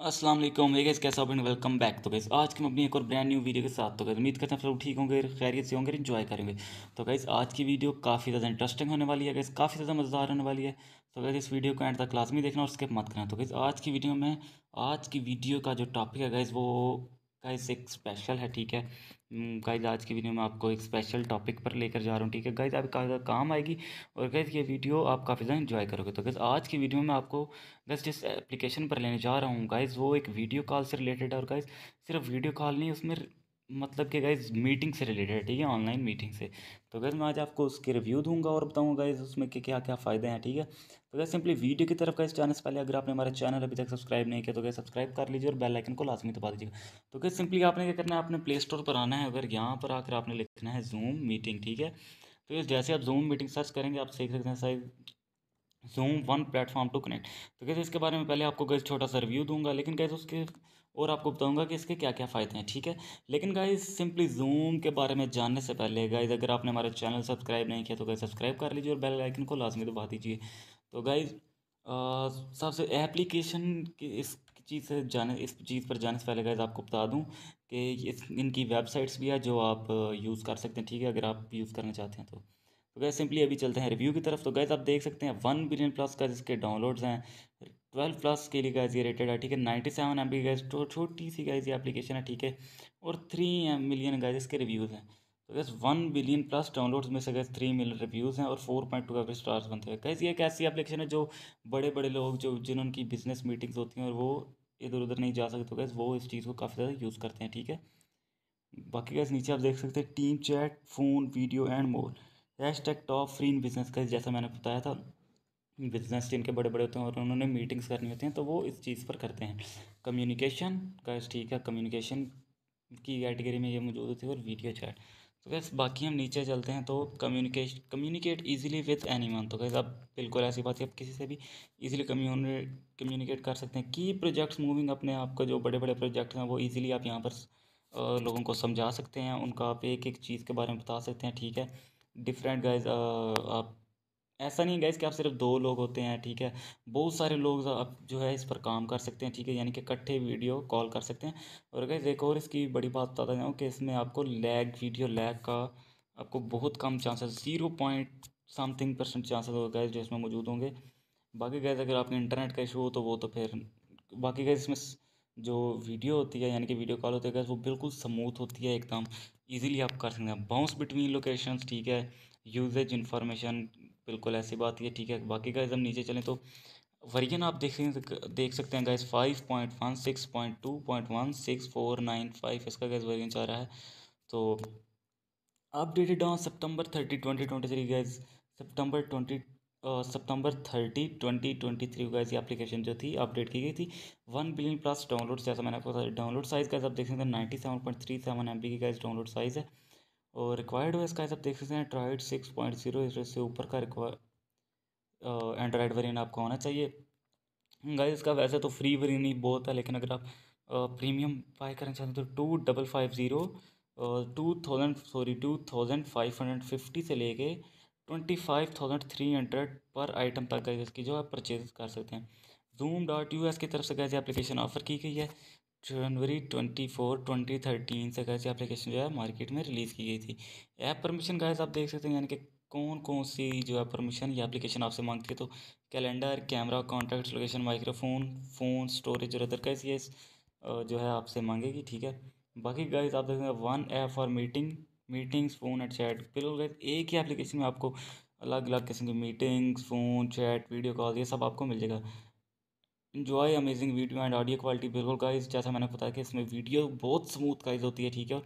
Aslam gas कैसे हो welcome back तो गैस आज की मैं अपनी एक और ब्रांड न्यू वीडियो के साथ तो गैस उम्मीद करते हैं सब ठीक होंगे खैरियत से होंगे इन्जॉय करेंगे तो गैस आज की वीडियो काफ़ी ज़्यादा इंटरेस्टिंग होने वाली है गैस काफ़ी ज़्यादा मज़ेदार होने वाली है तो गैस इस वीडियो को एंड तक क्लास में देखना और स्किप मत करना तो गैस आज की वीडियो में आज की वीडियो का जो टॉपिक है गैस वो गाइज एक स्पेशल है ठीक है गाइज आज की वीडियो में आपको एक स्पेशल टॉपिक पर लेकर जा रहा हूँ ठीक है काफ़ी आप काम आएगी और गैज़ ये वीडियो आप काफ़ी ज़्यादा इन्जॉय करोगे तो गैस आज की वीडियो में आपको गैस जिस एप्लीकेशन पर लेने जा रहा हूँ गाइज़ वो एक वीडियो कॉल से रिलेटेड है और गाइज़ सिर्फ वीडियो कॉल नहीं उसमें मतलब कि गाइज मीटिंग से रिलेटेड है ठीक है ऑनलाइन मीटिंग से तो गैस मैं आज आपको उसके रिव्यू दूंगा और बताऊंगा गाइज उसमें कि क्या क्या फ़ायदे हैं ठीक है तो गैस सिंपली वीडियो की तरफ गाइज जाने से पहले अगर आपने हमारे चैनल अभी तक सब्सक्राइब नहीं किया तो गैस सब्सक्राइब कर लीजिए और बेल आइकन को लाजमी दबा दीजिएगा तो गैस सिंपली आपने क्या करना है आपने प्ले स्टोर पर आना है अगर यहाँ पर आकर आपने लिखना है जूम मीटिंग ठीक है तो गैस जैसे आप जूम मीटिंग सर्च करेंगे आप सीख सकते हैं size Zoom one platform to connect तो कैसे इसके बारे में पहले आपको गैस छोटा सा रिव्यू दूंगा लेकिन कैसे उसके और आपको बताऊंगा कि इसके क्या क्या फ़ायदे हैं ठीक है लेकिन गाइज सिंपली जूम के बारे में जानने से पहले गाइज अगर आपने हमारा चैनल सब्सक्राइब नहीं किया तो गाइज सब्सक्राइब कर लीजिए और बेल आइकन को लाजमी दबा दीजिए तो गाइज सबसे एप्लीकेशन की इस चीज़ से जाने इस चीज़ पर जाने से पहले गाइज आपको बता दूँ कि इस इनकी वेबसाइट्स भी है जो आप यूज़ कर सकते हैं ठीक है अगर आप यूज़ करना चाहते हैं तो तो गैस सिंपली अभी चलते हैं रिव्यू की तरफ तो गैस आप देख सकते हैं वन बिलियन प्लस का जिसके डाउनलोड्स हैं ट्वेल्व प्लस के लिए गाइज ये रेटेड है ठीक है ninety seven M B guys छोटी सी गाइज ये एप्लीकेशन है ठीक है और थ्री मिलियन गाइज इसके रिव्यूज़ हैं तो guys one billion plus downloads में से गए थ्री मिलियन रिव्यूज़ हैं और four point two average stars बनते हैं गैस ये एक ऐसी एप्लीकेशन है जो बड़े बड़े लोग जो जिन उनकी बिजनेस मीटिंग्स होती हैं और वो इधर उधर नहीं जा सकते गैस तो वो इस चीज़ को काफ़ी ज़्यादा यूज़ करते हैं ठीक है बाकी गैस नीचे आप देख सकते हैं team chat phone video and more hashtag top free in business का जैसा मैंने बताया था बिजनेस जिनके बड़े बड़े होते हैं और उन्होंने मीटिंग्स करनी होती हैं तो वो इस चीज़ पर करते हैं कम्युनिकेशन का ठीक है कम्युनिकेशन की कैटेगरी में ये मौजूद होती है और वीडियो चैट तो गैस बाकी हम नीचे चलते हैं तो कम्युनिकेश कम्युनिकेट ईजिली विद एनी तो गैस आप बिल्कुल ऐसी बात है आप किसी से भी ईजिली कम्युनिकेट कम्युनिकेट कर सकते हैं की प्रोजेक्ट्स मूविंग अपने आप का जो बड़े बड़े प्रोजेक्ट हैं वो ईजिली आप यहाँ पर लोगों को समझा सकते हैं उनका आप एक एक चीज़ के बारे में बता सकते हैं ठीक है डिफरेंट गाइज आप ऐसा नहीं गैस कि आप सिर्फ दो लोग होते हैं ठीक है बहुत सारे लोग आप जो है इस पर काम कर सकते हैं ठीक है यानी कि इकट्ठे वीडियो कॉल कर सकते हैं और गैस एक और इसकी बड़ी बात बता जाऊँ कि इसमें आपको लैग वीडियो लैग का आपको बहुत कम chances zero point something percent chances होगा गैस जो इसमें मौजूद होंगे बाकी गैस अगर आपके इंटरनेट का इशू हो तो वो तो फिर बाकी गैस इसमें जो वीडियो होती है यानी कि वीडियो कॉल होती है गैस वो बिल्कुल स्मूथ होती है एकदम ईज़िली आप कर सकते हैं बाउंस बिटवीन लोकेशंस ठीक है यूजेज इन्फॉर्मेशन बिल्कुल ऐसी बात है ठीक है बाकी गाइज हम नीचे चलें तो वर्जन आप देख देख सकते हैं guys five point one six point two point one six four nine five इसका गैस वर्जन चाह रहा है तो अपडेटेड ऑन सितंबर thirty twenty twenty three guys सितंबर ट्वेंटी सितंबर thirty twenty twenty three guys ये एप्लीकेशन जो थी अपडेट की गई थी वन बिलियन प्लस डाउनलोड जैसा मैंने आपको डाउनलोड साइज़ गैस आप देख सकते हैं ninety seven point three seven M B की गैस डाउनलोड साइज़ है और रिक्वायर्ड ओएस का आप देख सकते हैं एंड्रॉयड सिक्स पॉइंट जीरो इससे ऊपर का रिक्वायर एंड्रॉयड वेरियन आपको होना चाहिए गाइस इसका वैसे तो फ्री वेरियन ही बहुत है लेकिन अगर आप प्रीमियम बाई करना चाहते हैं तो two double five zero two thousand sorry two thousand five hundred fifty से लेके twenty five thousand three hundred पर आइटम तक गाइस इसकी जो आप परचेज कर सकते हैं जूम डॉट यू एस की तरफ से गैस एप्लीकेशन ऑफर की गई है जनवरी ट्वेंटी फोर ट्वेंटी थर्टीन से कैसे एप्लीकेशन जो है मार्केट में रिलीज़ की गई थी ऐप परमिशन का आप देख सकते हैं यानी कि कौन कौन सी जो है परमिशन या एप्लीकेशन आपसे मांगती है तो calendar camera contact location microphone phone storage और अदर कैसी है जो है आपसे मांगेगी ठीक है बाकी गाइज आप देख सकते हैं one app for meeting meetings phone and chat बिल्कुल गाइस एक ही एप्लीकेशन में आपको अलग अलग किस्म की meetings phone chat video call ये सब आपको मिल जाएगा enjoy amazing video and audio quality बिल्कुल गाइज जैसा मैंने बताया कि इसमें वीडियो बहुत स्मूथ गाइज होती है ठीक है और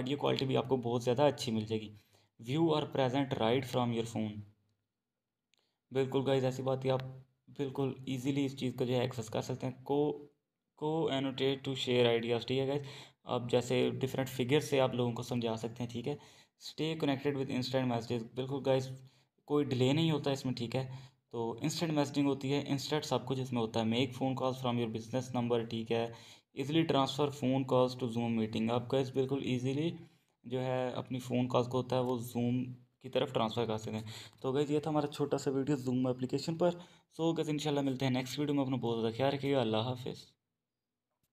ऑडियो क्वालिटी भी आपको बहुत ज़्यादा अच्छी मिल जाएगी view or present right from your phone बिल्कुल गाइज ऐसी बात है आप बिल्कुल ईजिली इस चीज़ को जो है एक्सेस कर सकते हैं को को एनोटेट टू शेयर आइडियाज़ ठीक है गाइज आप जैसे डिफरेंट फिगर से आप लोगों को समझा सकते हैं ठीक है stay connected with instant messages बिल्कुल गाइज कोई डिले नहीं होता इसमें ठीक है तो इंस्टेंट मैसेजिंग होती है इंस्टेंट सब कुछ इसमें होता है make phone calls from your business number ठीक है easily transfer phone calls to Zoom meeting आपका इस बिल्कुल ईजीली जो है अपनी फ़ोन कॉल्स को होता है वो जूम की तरफ ट्रांसफ़र कर सकें तो गई ये था हमारा छोटा सा वीडियो जूम एप्लीकेशन पर सो गैस इंशाल्लाह मिलते हैं नेक्स्ट वीडियो में अपना बहुत ज़्यादा ख्याल रखिएगा अल्लाह हाफिज़